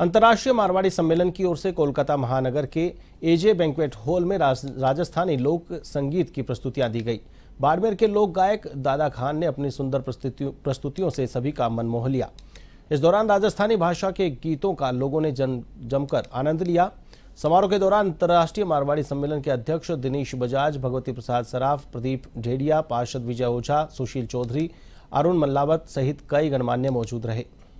अंतर्राष्ट्रीय मारवाड़ी सम्मेलन की ओर से कोलकाता महानगर के एजे बैंकवेट हॉल में राजस्थानी लोक संगीत की प्रस्तुतियां दी गई बाड़मेर के लोक गायक दादा खान ने अपनी सुंदर प्रस्तुतियों से सभी का मन मोह लिया इस दौरान राजस्थानी भाषा के गीतों का लोगों ने जमकर आनंद लिया समारोह के दौरान अंतर्राष्ट्रीय मारवाड़ी सम्मेलन के अध्यक्ष दिनेश बजाज भगवती प्रसाद सराफ प्रदीप ढेडिया पार्षद विजय ओझा सुशील चौधरी अरुण मल्लावत सहित कई गणमान्य मौजूद रहे